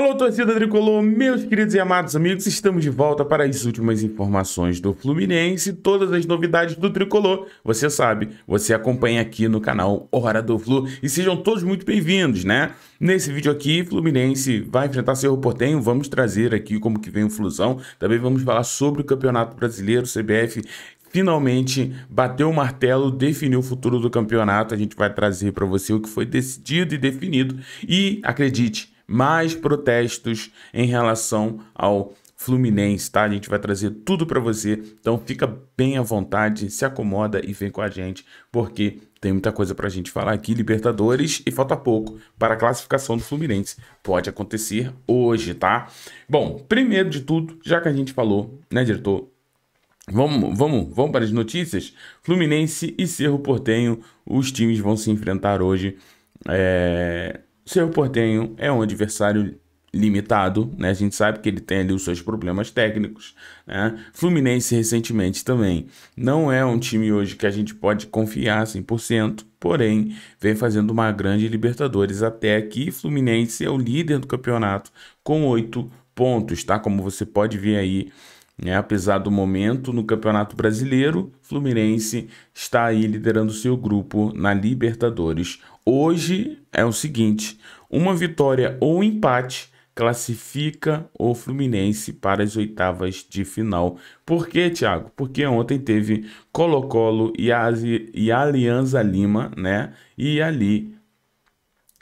Alô, torcida tricolor, meus queridos e amados amigos, estamos de volta para as últimas informações do Fluminense, todas as novidades do tricolor. Você sabe, você acompanha aqui no canal Hora do Flu e sejam todos muito bem-vindos, né? Nesse vídeo aqui, Fluminense vai enfrentar seu Portenho, vamos trazer aqui como que vem o Flusão, também vamos falar sobre o Campeonato Brasileiro, CBF finalmente bateu o martelo, definiu o futuro do campeonato. A gente vai trazer para você o que foi decidido e definido. E acredite, mais protestos em relação ao Fluminense, tá? A gente vai trazer tudo para você, então fica bem à vontade, se acomoda e vem com a gente, porque tem muita coisa para a gente falar aqui, Libertadores, e falta pouco para a classificação do Fluminense. Pode acontecer hoje, tá? Bom, primeiro de tudo, já que a gente falou, né, diretor? Vamos, vamos, vamos para as notícias? Fluminense e Cerro Portenho, os times vão se enfrentar hoje. É Cerro Portenho é um adversário limitado, né? A gente sabe que ele tem ali os seus problemas técnicos, né? Fluminense recentemente também não é um time hoje que a gente pode confiar 100%, porém vem fazendo uma grande Libertadores até aqui. Fluminense é o líder do campeonato com oito pontos, tá? Como você pode ver aí, né? Apesar do momento no Campeonato Brasileiro, Fluminense está aí liderando o seu grupo na Libertadores. Hoje é o seguinte: uma vitória ou empate classifica o Fluminense para as oitavas de final. Por quê, Thiago? Porque ontem teve Colo-Colo e, e Alianza Lima, né? E ali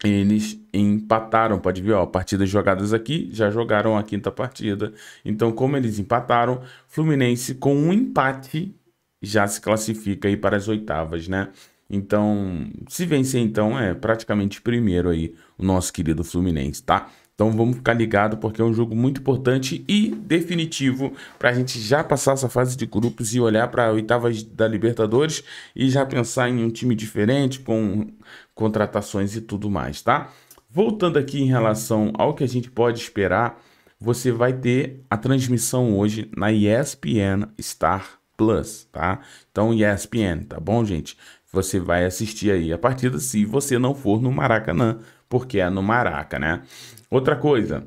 eles empataram, pode ver, ó, partidas jogadas aqui, já jogaram a quinta partida. Então, como eles empataram, Fluminense com um empate já se classifica aí para as oitavas, né? Então, se vencer, então, é praticamente primeiro aí o nosso querido Fluminense, tá? Então vamos ficar ligado porque é um jogo muito importante e definitivo para a gente já passar essa fase de grupos e olhar para a oitava da Libertadores e já pensar em um time diferente com contratações e tudo mais, tá? Voltando aqui em relação ao que a gente pode esperar, você vai ter a transmissão hoje na ESPN Star Plus, tá? Então ESPN, tá bom, gente? Você vai assistir aí a partida se você não for no Maracanã, porque é no Maraca, né? Outra coisa,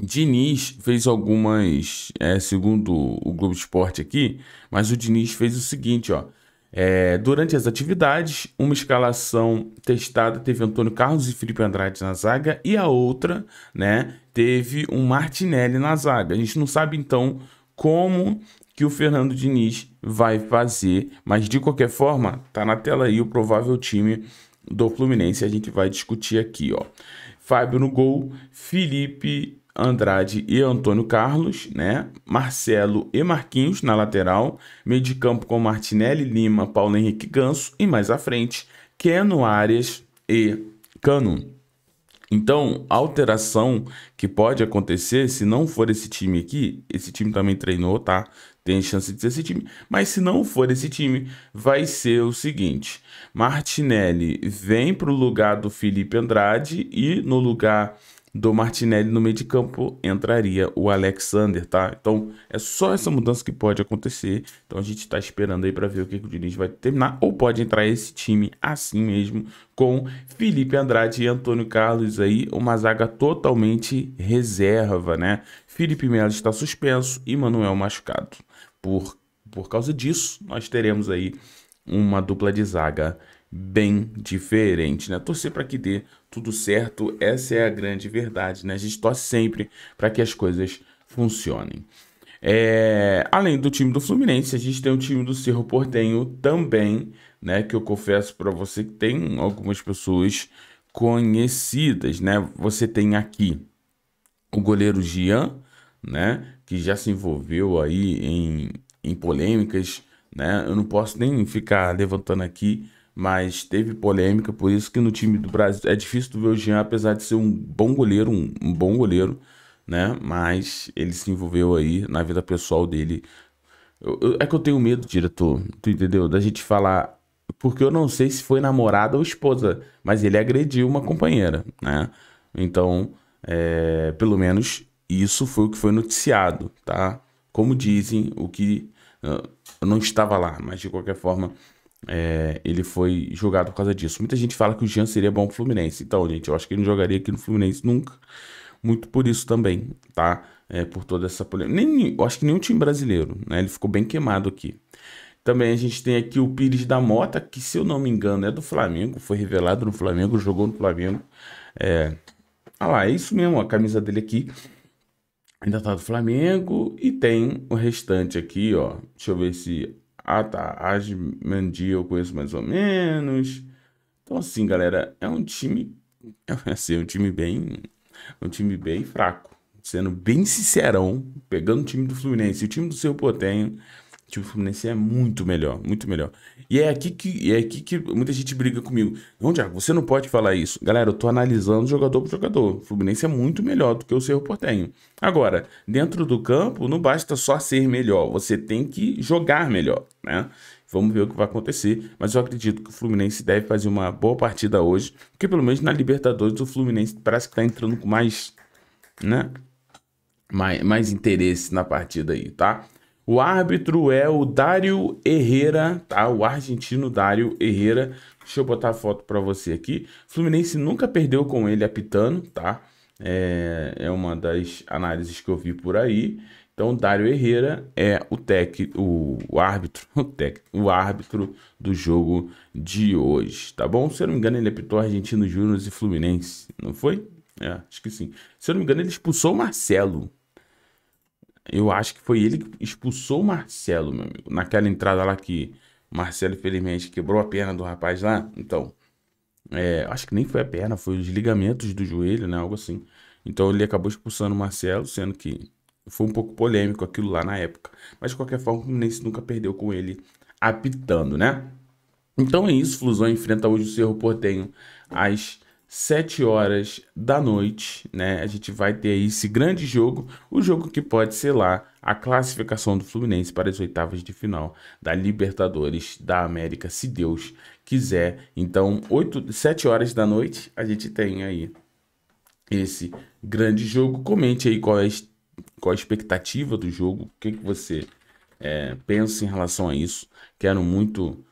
Diniz fez algumas, é, segundo o Globo Esporte aqui, mas o Diniz fez o seguinte, ó. É, durante as atividades, uma escalação testada teve Antônio Carlos e Felipe Andrade na zaga e a outra, né, teve um Martinelli na zaga. A gente não sabe então como que o Fernando Diniz vai fazer. Mas de qualquer forma, tá na tela aí o provável time do Fluminense. A gente vai discutir aqui, ó. Fábio no gol, Felipe Andrade e Antônio Carlos, né? Marcelo e Marquinhos na lateral, meio de campo com Martinelli, Lima, Paulo Henrique Ganso e mais à frente, Keno Arias e Cano. Então, a alteração que pode acontecer, se não for esse time aqui, esse time também treinou, tá? tem chance de ser esse time. Mas se não for esse time, vai ser o seguinte: Martinelli vem para o lugar do Felipe Andrade e no lugar do Martinelli no meio de campo entraria o Alexander, tá? Então é só essa mudança que pode acontecer. Então a gente está esperando aí para ver o que, que o Diniz vai terminar. Ou pode entrar esse time assim mesmo, com Felipe Andrade e Antônio Carlos aí, uma zaga totalmente reserva, né? Felipe Melo está suspenso e Manuel machucado por, por causa disso, nós teremos aí uma dupla de zaga bem diferente, né? Torcer para que dê tudo certo, essa é a grande verdade, né? A gente torce sempre para que as coisas funcionem. É... além do time do Fluminense, a gente tem o time do Cerro Portenho também, né? Que eu confesso para você que tem algumas pessoas conhecidas, né? Você tem aqui o goleiro Gian, né? que já se envolveu aí em, em polêmicas, né? Eu não posso nem ficar levantando aqui, mas teve polêmica, por isso que no time do Brasil é difícil ver o Jean, apesar de ser um bom goleiro, um, um bom goleiro, né? Mas ele se envolveu aí na vida pessoal dele. Eu, eu, é que eu tenho medo, diretor, tu entendeu? Da gente falar. Porque eu não sei se foi namorada ou esposa, mas ele agrediu uma companheira, né? Então, é, pelo menos isso foi o que foi noticiado, tá? Como dizem, o que uh, não estava lá, mas de qualquer forma é, ele foi jogado por causa disso. Muita gente fala que o Jean seria bom no Fluminense. Então, gente, eu acho que ele não jogaria aqui no Fluminense nunca. Muito por isso também, tá? É, por toda essa polêmica. Nem, eu acho que nenhum time brasileiro, né? Ele ficou bem queimado aqui. Também a gente tem aqui o Pires da Mota, que se eu não me engano é do Flamengo, foi revelado no Flamengo, jogou no Flamengo. É... Ah lá, é isso mesmo, a camisa dele aqui. Ainda tá do Flamengo. E tem o restante aqui, ó. Deixa eu ver se. Ah, tá. Asmandi eu conheço mais ou menos. Então, assim, galera, é um time. É assim, um time bem. Um time bem fraco. Sendo bem sincerão, pegando o time do Fluminense e o time do seu Potenho o time Fluminense é muito melhor, muito melhor. E é aqui que, é aqui que muita gente briga comigo. Não, Diago, você não pode falar isso. Galera, eu tô analisando jogador por jogador. O Fluminense é muito melhor do que o Cerro Portenho. Agora, dentro do campo, não basta só ser melhor. Você tem que jogar melhor, né? Vamos ver o que vai acontecer. Mas eu acredito que o Fluminense deve fazer uma boa partida hoje. Porque pelo menos na Libertadores o Fluminense parece que tá entrando com mais, né? Mais, mais interesse na partida aí, tá? O árbitro é o Dário Herrera, tá? O argentino Dário Herrera. Deixa eu botar a foto para você aqui. Fluminense nunca perdeu com ele apitando, tá? É, é uma das análises que eu vi por aí. Então, Dário Herrera é o tec, o, o árbitro, o tec, o árbitro do jogo de hoje, tá bom? Se eu não me engano, ele apitou Argentino Júnior e Fluminense, não foi? É, acho que sim. Se eu não me engano, ele expulsou o Marcelo, eu acho que foi ele que expulsou o Marcelo, meu amigo. Naquela entrada lá que o Marcelo, infelizmente, quebrou a perna do rapaz lá. Então, é, acho que nem foi a perna, foi os ligamentos do joelho, né? Algo assim. Então ele acabou expulsando o Marcelo, sendo que foi um pouco polêmico aquilo lá na época. Mas de qualquer forma, o Fluminense nunca perdeu com ele apitando, né? Então é isso, Flusão enfrenta hoje o Cerro Portenho às 7 horas da noite, né? A gente vai ter aí esse grande jogo, o jogo que pode ser lá a classificação do Fluminense para as oitavas de final da Libertadores da América, se Deus quiser. Então, 8, 7 horas da noite, a gente tem aí esse grande jogo. Comente aí qual é, qual a expectativa do jogo, o que, que você é, pensa em relação a isso. Quero muito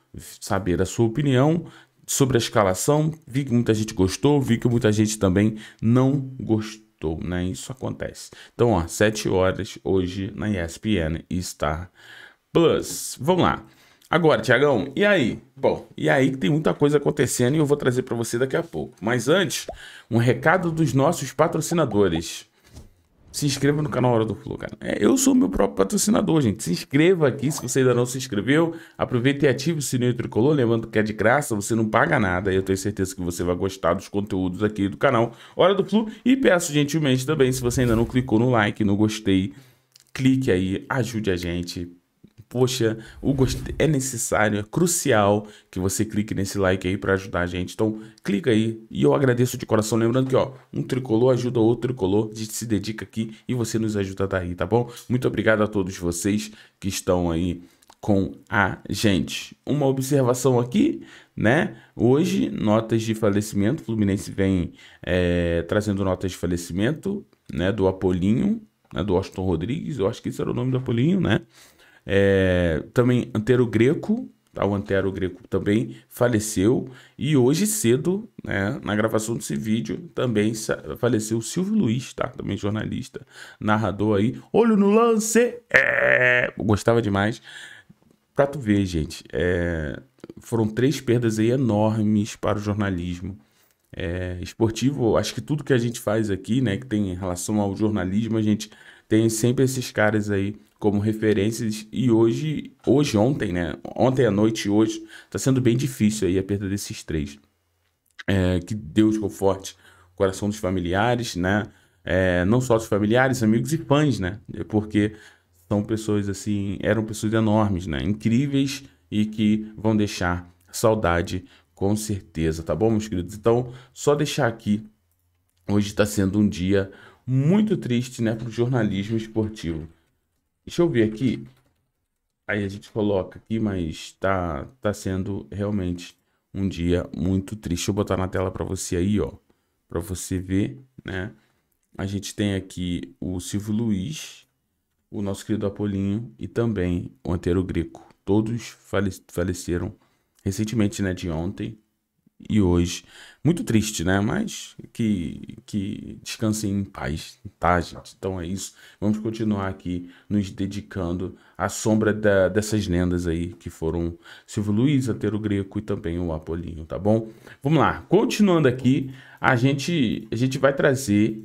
saber a sua opinião sobre a escalação, vi que muita gente gostou, vi que muita gente também não gostou, né? Isso acontece. Então, ó, 7 horas hoje na ESPN Star Plus. Vamos lá. Agora, Tiagão, e aí? Bom, e aí que tem muita coisa acontecendo e eu vou trazer para você daqui a pouco. Mas antes, um recado dos nossos patrocinadores se inscreva no canal Hora do Flu, cara. É, eu sou meu próprio patrocinador, gente. Se inscreva aqui se você ainda não se inscreveu. Aproveita e ative o sininho tricolor. Lembrando que é de graça, você não paga nada. E eu tenho certeza que você vai gostar dos conteúdos aqui do canal Hora do Flu. E peço gentilmente também, se você ainda não clicou no like, no gostei, clique aí, ajude a gente poxa, o gostei é necessário, é crucial que você clique nesse like aí para ajudar a gente. Então, clica aí e eu agradeço de coração. Lembrando que, ó, um tricolor ajuda o outro tricolor, a gente se dedica aqui e você nos ajuda a daí, tá bom? Muito obrigado a todos vocês que estão aí com a gente. Uma observação aqui, né? Hoje, notas de falecimento. Fluminense vem é, trazendo notas de falecimento, né? Do Apolinho, né? do Austin Rodrigues. Eu acho que esse era o nome do Apolinho, né? É, também Antero Greco, tá? o Antero Greco também faleceu. E hoje cedo, né, na gravação desse vídeo, também faleceu Silvio Luiz, tá? também jornalista, narrador aí. Olho no lance! É, gostava demais. Pra tu ver, gente, é, foram três perdas aí enormes para o jornalismo. É, esportivo, acho que tudo que a gente faz aqui, né, que tem em relação ao jornalismo, a gente tem sempre esses caras aí como referências e hoje, hoje ontem, né? Ontem à noite, hoje, está sendo bem difícil aí a perda desses três. É, que Deus conforte o coração dos familiares, né? É, não só dos familiares, amigos e fãs, né? É porque são pessoas assim, eram pessoas enormes, né? Incríveis e que vão deixar saudade com certeza, tá bom, meus queridos? Então, só deixar aqui. Hoje está sendo um dia muito triste, né, para o jornalismo esportivo. Deixa eu ver aqui. Aí a gente coloca aqui, mas tá, tá sendo realmente um dia muito triste. Deixa eu botar na tela para você aí, ó. Para você ver, né? A gente tem aqui o Silvio Luiz, o nosso querido Apolinho e também o Antero Greco. Todos faleceram recentemente, né? De ontem e hoje. Muito triste, né? Mas que, que descansem em paz, tá, gente? Então é isso. Vamos continuar aqui nos dedicando à sombra da, dessas lendas aí que foram Silvio Luiz, Atero Greco e também o Apolinho, tá bom? Vamos lá. Continuando aqui, a gente, a gente vai trazer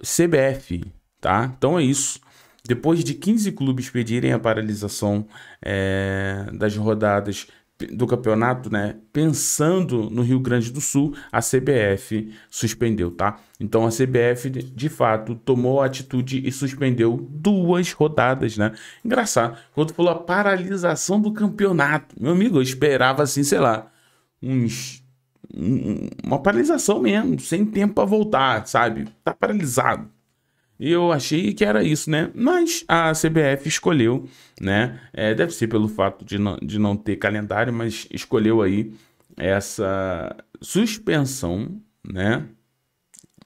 CBF, tá? Então é isso depois de 15 clubes pedirem a paralisação é, das rodadas do campeonato, né? Pensando no Rio Grande do Sul, a CBF suspendeu, tá? Então a CBF de fato tomou a atitude e suspendeu duas rodadas, né? Engraçado, quando falou a paralisação do campeonato, meu amigo, eu esperava assim, sei lá, uns uma paralisação mesmo, sem tempo para voltar, sabe? Tá paralisado. E eu achei que era isso, né? Mas a CBF escolheu, né? É, deve ser pelo fato de não, de não ter calendário, mas escolheu aí essa suspensão, né?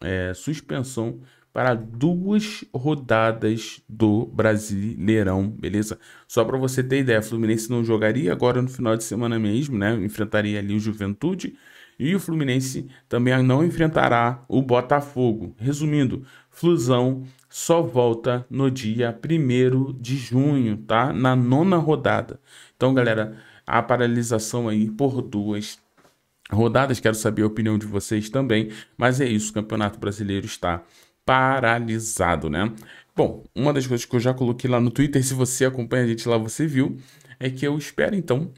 É, suspensão para duas rodadas do Brasileirão, beleza? Só para você ter ideia, Fluminense não jogaria agora no final de semana mesmo, né? Enfrentaria ali o Juventude e o Fluminense também não enfrentará o Botafogo. Resumindo, Flusão só volta no dia 1 de junho, tá? Na nona rodada. Então, galera, a paralisação aí por duas rodadas. Quero saber a opinião de vocês também. Mas é isso, o Campeonato Brasileiro está paralisado, né? Bom, uma das coisas que eu já coloquei lá no Twitter, se você acompanha a gente lá, você viu, é que eu espero então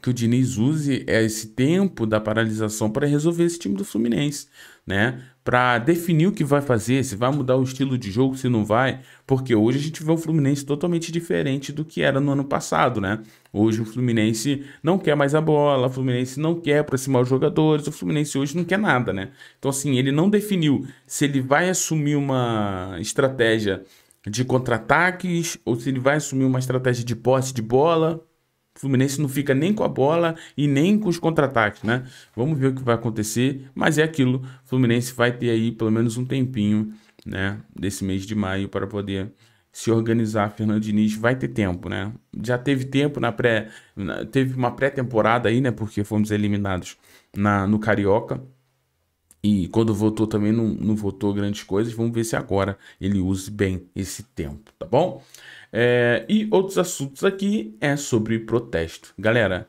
que o Diniz use é esse tempo da paralisação para resolver esse time do Fluminense, né? Para definir o que vai fazer, se vai mudar o estilo de jogo, se não vai, porque hoje a gente vê o Fluminense totalmente diferente do que era no ano passado, né? Hoje o Fluminense não quer mais a bola, o Fluminense não quer aproximar os jogadores, o Fluminense hoje não quer nada, né? Então assim, ele não definiu se ele vai assumir uma estratégia de contra-ataques ou se ele vai assumir uma estratégia de posse de bola, o Fluminense não fica nem com a bola e nem com os contra-ataques, né? Vamos ver o que vai acontecer, mas é aquilo. O Fluminense vai ter aí pelo menos um tempinho, né, desse mês de maio para poder se organizar. Fernando Diniz vai ter tempo, né? Já teve tempo na pré, teve uma pré-temporada aí, né, porque fomos eliminados na no Carioca e quando votou também não, não votou grandes coisas. Vamos ver se agora ele use bem esse tempo, tá bom? É, e outros assuntos aqui é sobre protesto. Galera,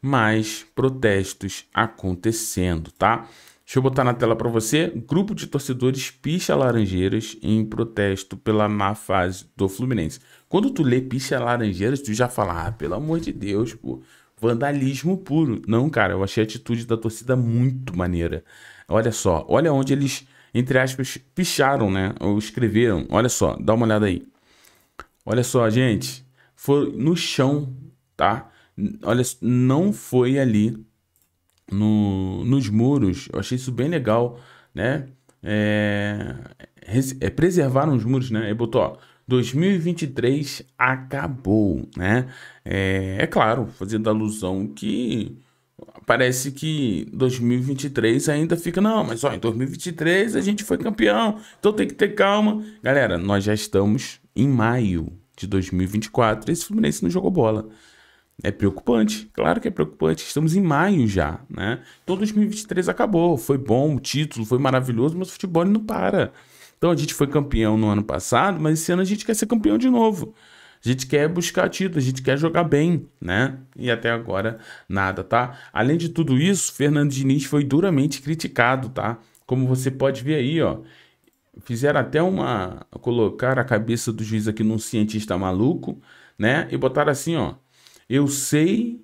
mais protestos acontecendo, tá? Deixa eu botar na tela para você. Grupo de torcedores picha Laranjeiras em protesto pela má fase do Fluminense. Quando tu lê picha Laranjeiras, tu já fala, ah, pelo amor de Deus, pô, vandalismo puro. Não, cara, eu achei a atitude da torcida muito maneira. Olha só, olha onde eles, entre aspas, picharam, né? Ou escreveram. Olha só, dá uma olhada aí. Olha só, gente. Foi no chão, tá? Olha, não foi ali no, nos muros. Eu achei isso bem legal, né? É, é, preservaram os muros, né? E botou, ó, 2023 acabou, né? É, é claro, fazendo alusão que parece que 2023 ainda fica, não, mas ó, em 2023 a gente foi campeão, então tem que ter calma. Galera, nós já estamos em maio de 2024 esse Fluminense não jogou bola. É preocupante, claro que é preocupante. Estamos em maio já, né? Então 2023 acabou, foi bom, o título foi maravilhoso, mas o futebol não para. Então a gente foi campeão no ano passado, mas esse ano a gente quer ser campeão de novo. A gente quer buscar título, a gente quer jogar bem, né? E até agora nada, tá? Além de tudo isso, Fernando Diniz foi duramente criticado, tá? Como você pode ver aí, ó. Fizeram até uma. colocar a cabeça do juiz aqui num cientista maluco, né? E botaram assim, ó. Eu sei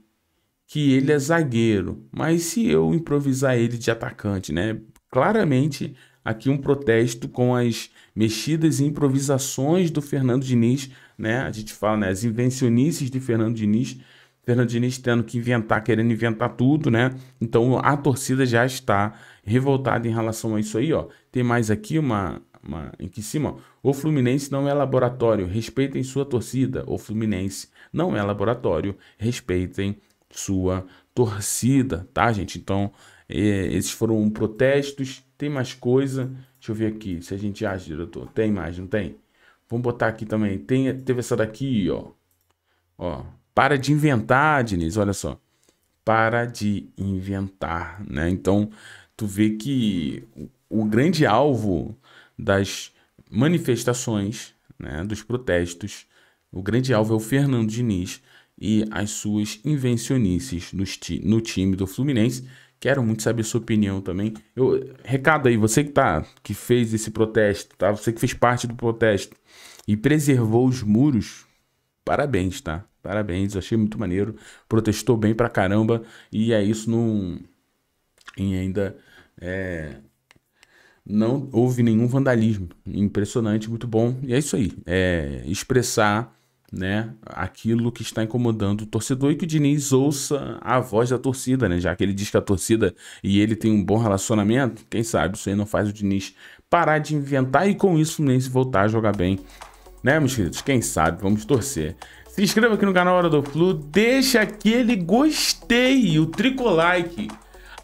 que ele é zagueiro, mas se eu improvisar ele de atacante, né? Claramente aqui um protesto com as mexidas e improvisações do Fernando Diniz né? A gente fala, né? As invencionices de Fernando Diniz. Fernando Diniz tendo que inventar, querendo inventar tudo, né? Então a torcida já está revoltada em relação a isso aí, ó. Tem mais aqui uma, uma em cima, ó. O Fluminense não é laboratório, respeitem sua torcida. O Fluminense não é laboratório, respeitem sua torcida, tá, gente? Então, é, esses foram protestos. Tem mais coisa? Deixa eu ver aqui se a gente acha, diretor. Tem mais, não tem? Vamos botar aqui também. Tem, teve essa daqui, ó. Ó. Para de inventar, Diniz. Olha só. Para de inventar, né? Então, tu vê que o grande alvo das manifestações, né, dos protestos, o grande alvo é o Fernando Diniz e as suas invencionices no, no time do Fluminense Quero muito saber sua opinião também. Eu, recado aí, você que tá, que fez esse protesto, tá? Você que fez parte do protesto e preservou os muros, parabéns, tá? Parabéns, achei muito maneiro. Protestou bem pra caramba. E é isso, não. E ainda. É, não houve nenhum vandalismo. Impressionante, muito bom. E é isso aí. É, expressar né, aquilo que está incomodando o torcedor e que o Diniz ouça a voz da torcida, né, já que ele diz que a torcida e ele tem um bom relacionamento, quem sabe isso aí não faz o Diniz parar de inventar e com isso o Fluminense voltar a jogar bem, né, meus queridos, quem sabe, vamos torcer. Se inscreva aqui no canal Hora do Flu, deixa aquele gostei, o tricolike,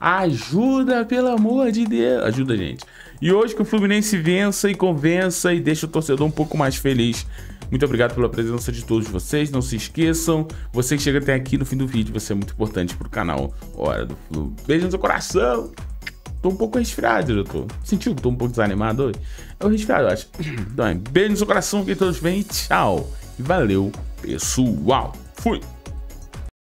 ajuda, pelo amor de Deus, ajuda gente. E hoje que o Fluminense vença e convença e deixa o torcedor um pouco mais feliz muito obrigado pela presença de todos vocês. Não se esqueçam, você que chega até aqui no fim do vídeo, você é muito importante pro canal Hora do Flu. Beijo no seu coração! Tô um pouco resfriado, tô. Sentiu? Tô um pouco desanimado hoje. É o resfriado, eu acho. Então, é, beijo no seu coração, que todos bem. Tchau. E valeu, pessoal. Fui.